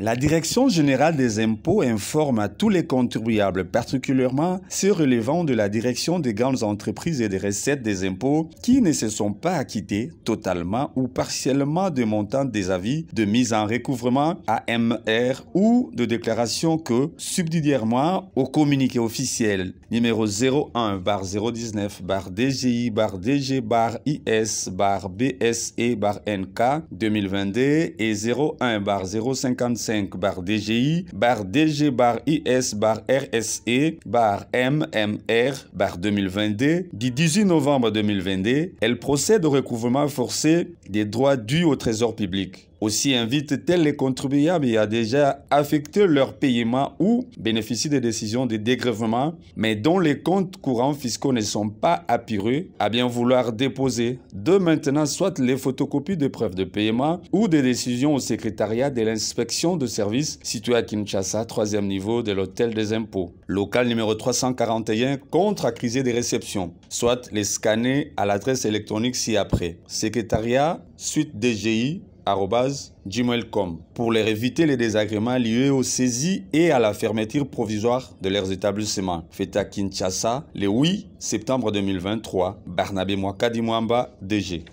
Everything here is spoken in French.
La Direction générale des impôts informe à tous les contribuables, particulièrement ceux relevant de la direction des grandes entreprises et des recettes des impôts, qui ne se sont pas acquittés totalement ou partiellement des montants des avis de mise en recouvrement AMR ou de déclaration que, subsidiairement au communiqué officiel numéro 01 019 DGI DG IS BSE NK 2022 et 01 bar 5 DGI, bar DG bar IS bar RSE bar MMR barre 2022 e, du 18 novembre 2022, elle procède au recouvrement forcé des droits dus au trésor public aussi invite-t-elle les contribuables à déjà affecté leur paiement ou bénéficient des décisions de dégrèvement, mais dont les comptes courants fiscaux ne sont pas apurés, à bien vouloir déposer de maintenant soit les photocopies de preuves de paiement ou des décisions au secrétariat de l'inspection de services situé à Kinshasa, troisième niveau de l'hôtel des impôts, local numéro 341, contre accusé des réceptions, soit les scanner à l'adresse électronique ci-après. Secrétariat, suite DGI, gmail.com pour leur éviter les désagréments liés aux saisies et à la fermeture provisoire de leurs établissements. à Kinshasa, le 8 septembre 2023, Barnabé Mwakadimwamba, DG.